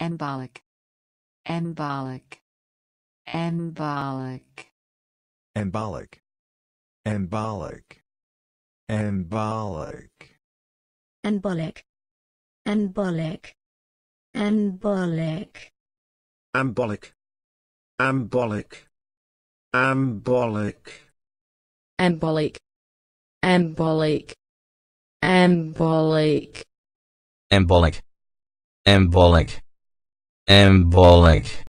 Embolic. Embolic. Embolic. Embolic. Embolic. Embolic. Embolic. Embolic. Embolic. Ambolic. Ambolic. Ambolic. Embolic. Embolic. Embolic. Embolic. Embolic. Embolic.